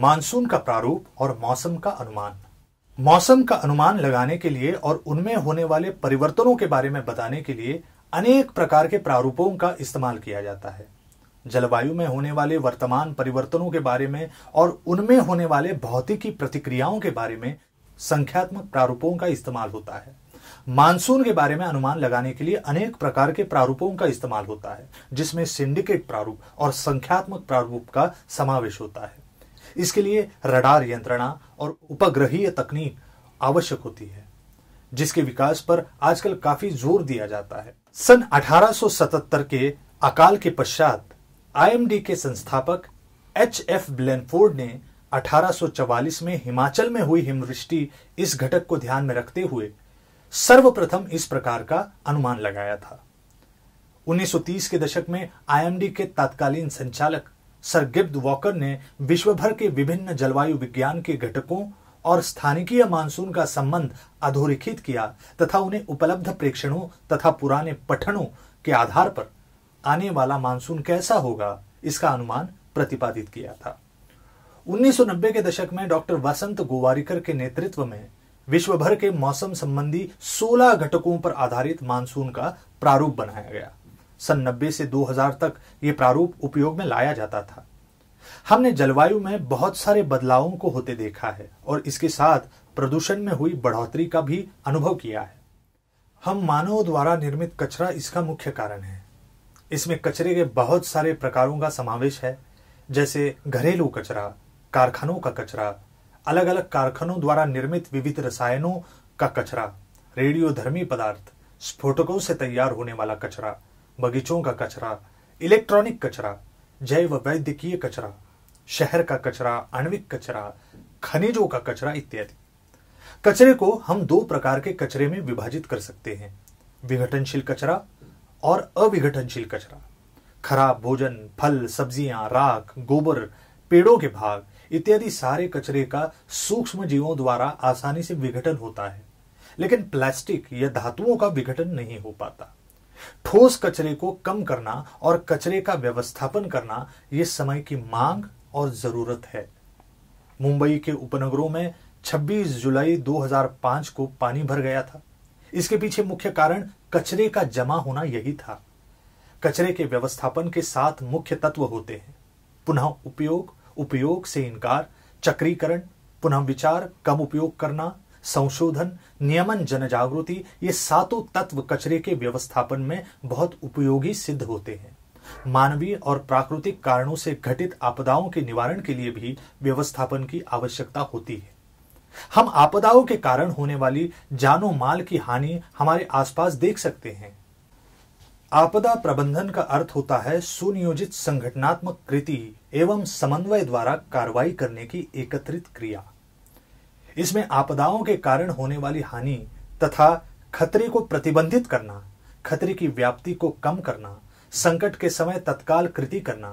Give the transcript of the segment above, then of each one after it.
monsoon का प्रारूप और मौसम का अनुमान मौसम का अनुमान लगाने के लिए और उनमें होने वाले परिवर्तनों के बारे में बताने के लिए अनेक प्रकार के प्रारूपों का इस्तेमाल किया जाता है जलवायु में होने वाले वर्तमान परिवर्तनों के बारे में और उनमें होने वाले भौतिकी प्रतिक्रियाओं के बारे में संख्यात्मक प्रारूपों का इस्तेमाल होता है मानसून के बारे में अनुमान लगाने के लिए अनेक प्रकार के प्रारूपों का इस्तेमाल होता है जिसमें सिंडिकेट प्रारूप और संख्यात्मक प्रारूप का समावेश होता है इसके लिए रडार यंत्रणा और उपग्रहीय तकनीक आवश्यक होती है जिसके विकास पर आजकल काफी जोर दिया जाता है सन 1877 के अकाल के पश्चात आईएमडी के संस्थापक एच एफ ब्लैनफोर्ड ने 1844 में हिमाचल में हुई हिमवृष्टि इस घटक को ध्यान में रखते हुए सर्वप्रथम इस प्रकार का अनुमान लगाया था 1930 के दशक में आईएमडी के तत्कालीन संचालक सर गिब्द वॉकर ने विश्व भर के विभिन्न जलवायु विज्ञान के घटकों और स्थानीय मानसून का संबंध अधोरेखित किया तथा उन्हें उपलब्ध प्रेक्षणों तथा पुराने पठनों के आधार पर आने वाला मानसून कैसा होगा इसका अनुमान प्रतिपादित किया था 1990 के दशक में डॉक्टर वसंत गोवारिकर के नेतृत्व में विश्व भर के मौसम संबंधी 16 घटकों पर आधारित मानसून का प्रारूप बनाया गया सन 90 से 2000 तक ये प्रारूप उपयोग में लाया जाता था हमने जलवायु में बहुत सारे बदलावों को होते देखा है और इसके साथ प्रदूषण में हुई बढ़ोतरी का भी अनुभव किया है हम मानव द्वारा निर्मित कचरा इसका मुख्य कारण है इसमें कचरे के बहुत सारे प्रकारों का समावेश है जैसे घरेलू कचरा कारखानों का कचरा अलग अलग कारखानों द्वारा निर्मित विविध रसायनों का कचरा रेडियोधर्मी पदार्थ स्फोटकों से तैयार होने वाला कचरा बगीचों का कचरा इलेक्ट्रॉनिक कचरा जैव वैद्यकीय कचरा शहर का कचरा आणविक कचरा खनिजों का कचरा इत्यादि कचरे को हम दो प्रकार के कचरे में विभाजित कर सकते हैं विघटनशील कचरा और अविघटनशील कचरा खराब भोजन फल सब्जियां राख गोबर पेड़ों के भाग इत्यादि सारे कचरे का सूक्ष्म जीवों द्वारा आसानी से विघटन होता है लेकिन प्लास्टिक या धातुओं का विघटन नहीं हो पाता ठोस कचरे को कम करना और कचरे का व्यवस्थापन करना ये समय की मांग और जरूरत है मुंबई के उपनगरों में 26 जुलाई 2005 को पानी भर गया था इसके पीछे मुख्य कारण कचरे का जमा होना यही था कचरे के व्यवस्थापन के साथ मुख्य तत्व होते हैं पुनः उपयोग उपयोग से इनकार चक्रीकरण पुनः विचार कम उपयोग करना संशोधन नियमन जन जागृति ये सातों तत्व कचरे के व्यवस्थापन में बहुत उपयोगी सिद्ध होते हैं मानवीय और प्राकृतिक कारणों से घटित आपदाओं के निवारण के लिए भी व्यवस्थापन की आवश्यकता होती है हम आपदाओं के कारण होने वाली जानो माल की हानि हमारे आसपास देख सकते हैं आपदा प्रबंधन का अर्थ होता है सुनियोजित संगठनात्मक कृति एवं समन्वय द्वारा कार्रवाई करने की एकत्रित क्रिया इसमें आपदाओं के कारण होने वाली हानि तथा खतरे को प्रतिबंधित करना खतरे की व्याप्ति को कम करना संकट के समय तत्काल कृति करना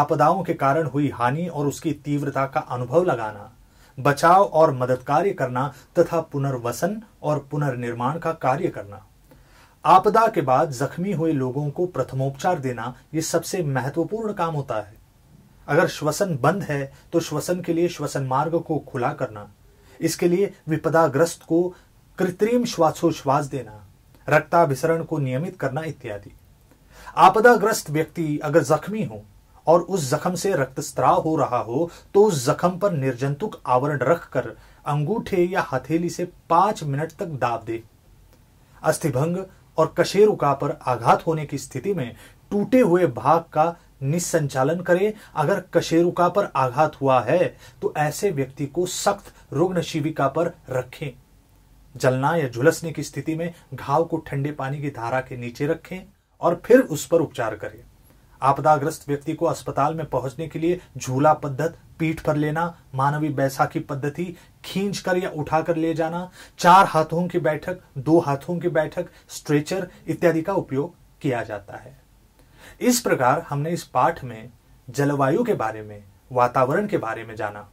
आपदाओं के कारण हुई हानि और उसकी तीव्रता का अनुभव लगाना बचाव और मदद कार्य करना तथा पुनर्वसन और पुनर्निर्माण का कार्य करना आपदा के बाद जख्मी हुए लोगों को प्रथमोपचार देना यह सबसे महत्वपूर्ण काम होता है अगर श्वसन बंद है तो श्वसन के लिए श्वसन मार्ग को खुला करना इसके लिए विपदाग्रस्त को कृत्रिम श्वासोश्वास देना रक्ताभिसरण को नियमित करना इत्यादि आपदाग्रस्त व्यक्ति अगर जख्मी हो और उस जख्म से रक्तस्त्राव हो रहा हो तो उस जख्म पर निर्जंतुक आवरण रखकर अंगूठे या हथेली से पांच मिनट तक दाब दे अस्थिभंग और कशेरुका पर आघात होने की स्थिति में टूटे हुए भाग का निसंचालन करें अगर कशेरुका पर आघात हुआ है तो ऐसे व्यक्ति को सख्त रुग्ण शिविका पर रखें जलना या झुलसने की स्थिति में घाव को ठंडे पानी की धारा के नीचे रखें और फिर उस पर उपचार करें आपदाग्रस्त व्यक्ति को अस्पताल में पहुंचने के लिए झूला पद्धत पीठ पर लेना मानवीय बैसाखी पद्धति खींच कर या उठाकर ले जाना चार हाथों की बैठक दो हाथों की बैठक स्ट्रेचर इत्यादि का उपयोग किया जाता है इस प्रकार हमने इस पाठ में जलवायु के बारे में वातावरण के बारे में जाना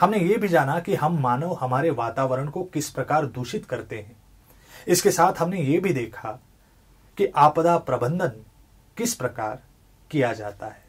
हमने ये भी जाना कि हम मानव हमारे वातावरण को किस प्रकार दूषित करते हैं इसके साथ हमने ये भी देखा कि आपदा प्रबंधन किस प्रकार किया जाता है